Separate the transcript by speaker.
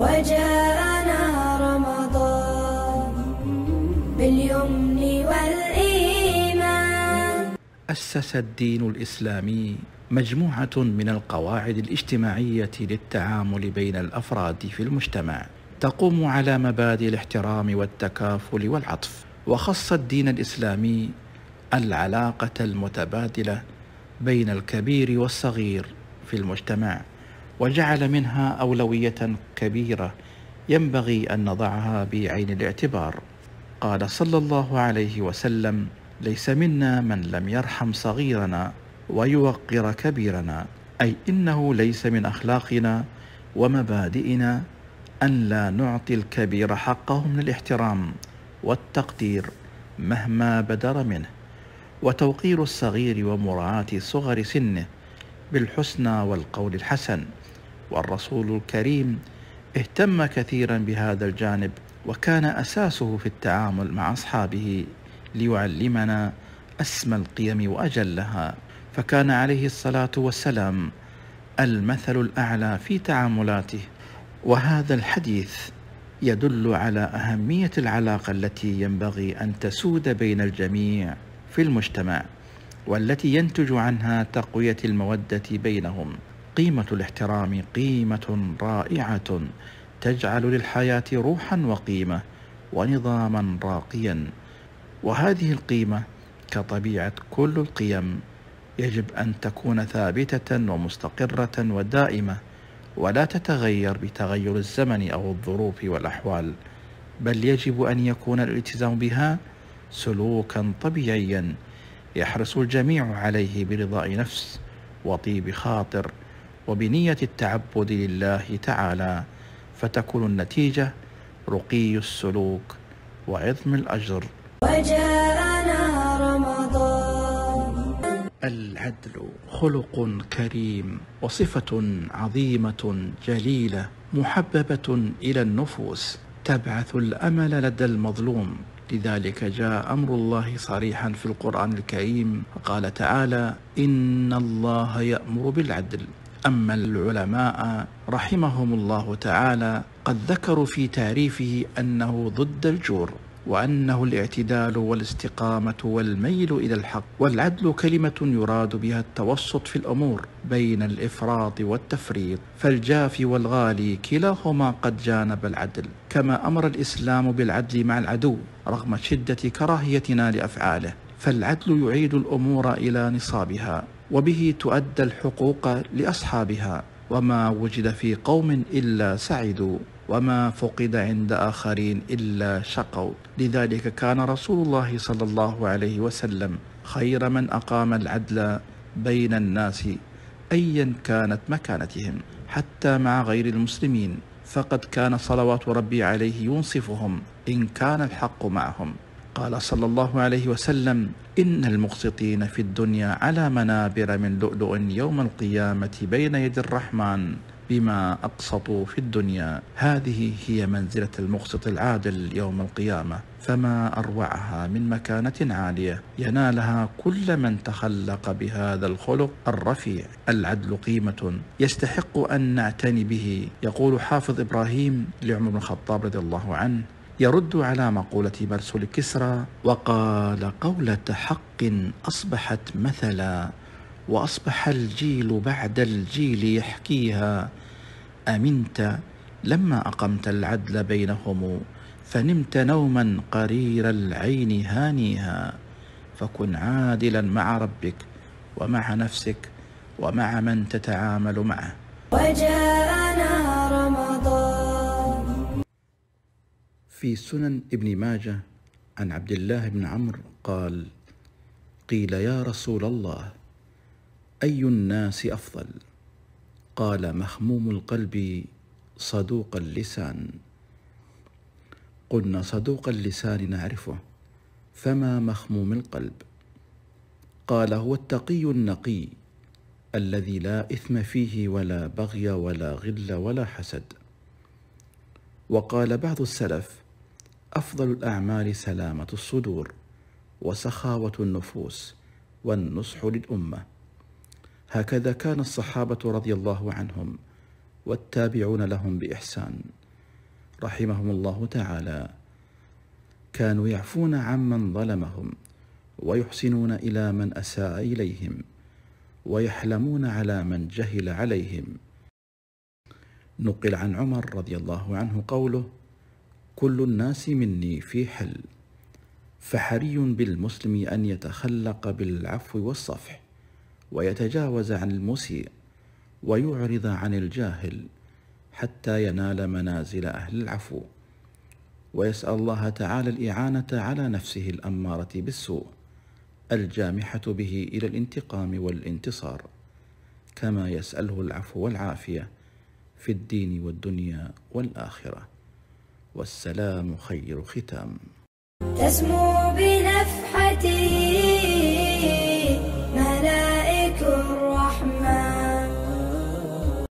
Speaker 1: وجاءنا رمضان باليمن والإيمان أسس الدين الإسلامي مجموعة من القواعد الاجتماعية للتعامل بين الأفراد في المجتمع تقوم على مبادئ الاحترام والتكافل والعطف وخص الدين الإسلامي العلاقة المتبادلة بين الكبير والصغير في المجتمع وجعل منها أولوية كبيرة ينبغي أن نضعها بعين الاعتبار قال صلى الله عليه وسلم ليس منا من لم يرحم صغيرنا ويوقر كبيرنا أي إنه ليس من أخلاقنا ومبادئنا أن لا نعطي الكبير حقه من الاحترام والتقدير مهما بدر منه وتوقير الصغير ومراعاة صغر سنه بالحسنى والقول الحسن والرسول الكريم اهتم كثيرا بهذا الجانب وكان أساسه في التعامل مع أصحابه ليعلمنا أسمى القيم وأجلها فكان عليه الصلاة والسلام المثل الأعلى في تعاملاته وهذا الحديث يدل على أهمية العلاقة التي ينبغي أن تسود بين الجميع في المجتمع والتي ينتج عنها تقوية المودة بينهم قيمة الاحترام قيمة رائعة تجعل للحياة روحا وقيمة ونظاما راقيا وهذه القيمة كطبيعة كل القيم يجب أن تكون ثابتة ومستقرة ودائمة ولا تتغير بتغير الزمن أو الظروف والأحوال بل يجب أن يكون الالتزام بها سلوكا طبيعيا يحرص الجميع عليه برضاء نفس وطيب خاطر وبنية التعبد لله تعالى فتكون النتيجة رقي السلوك وعظم الأجر وجاءنا رمضان العدل خلق كريم وصفة عظيمة جليلة محببة إلى النفوس تبعث الأمل لدى المظلوم لذلك جاء أمر الله صريحا في القرآن الكريم قال تعالى إن الله يأمر بالعدل أما العلماء رحمهم الله تعالى قد ذكروا في تعريفه أنه ضد الجور وأنه الاعتدال والاستقامة والميل إلى الحق والعدل كلمة يراد بها التوسط في الأمور بين الإفراط والتفريط فالجافي والغالي كلاهما قد جانب العدل كما أمر الإسلام بالعدل مع العدو رغم شدة كراهيتنا لأفعاله فالعدل يعيد الأمور إلى نصابها وبه تؤدى الحقوق لاصحابها وما وجد في قوم الا سعدوا وما فقد عند اخرين الا شقوا لذلك كان رسول الله صلى الله عليه وسلم خير من اقام العدل بين الناس ايا كانت مكانتهم حتى مع غير المسلمين فقد كان صلوات ربي عليه ينصفهم ان كان الحق معهم قال صلى الله عليه وسلم إن المقسطين في الدنيا على منابر من لؤلؤ يوم القيامة بين يدي الرحمن بما أقسطوا في الدنيا هذه هي منزلة المقسط العادل يوم القيامة فما أروعها من مكانة عالية ينالها كل من تخلق بهذا الخلق الرفيع العدل قيمة يستحق أن نعتني به يقول حافظ إبراهيم لعمر بن الخطاب رضي الله عنه يرد على مقولة مرسول كسرى وقال قولة حق أصبحت مثلا وأصبح الجيل بعد الجيل يحكيها أمنت لما أقمت العدل بينهم فنمت نوما قرير العين هانيها فكن عادلا مع ربك ومع نفسك ومع من تتعامل معه وجاءنا رمضان في سنن ابن ماجه عن عبد الله بن عمرو قال قيل يا رسول الله اي الناس افضل قال مخموم القلب صدوق اللسان قلنا صدوق اللسان نعرفه فما مخموم القلب قال هو التقي النقي الذي لا اثم فيه ولا بغي ولا غل ولا حسد وقال بعض السلف افضل الاعمال سلامه الصدور وسخاوه النفوس والنصح للامه هكذا كان الصحابه رضي الله عنهم والتابعون لهم باحسان رحمهم الله تعالى كانوا يعفون عمن ظلمهم ويحسنون الى من اساء اليهم ويحلمون على من جهل عليهم نقل عن عمر رضي الله عنه قوله كل الناس مني في حل فحري بالمسلم ان يتخلق بالعفو والصفح ويتجاوز عن المسيء ويعرض عن الجاهل حتى ينال منازل اهل العفو ويسال الله تعالى الاعانه على نفسه الاماره بالسوء الجامحه به الى الانتقام والانتصار كما يساله العفو والعافيه في الدين والدنيا والاخره والسلام خير ختام تسمو بنفحتي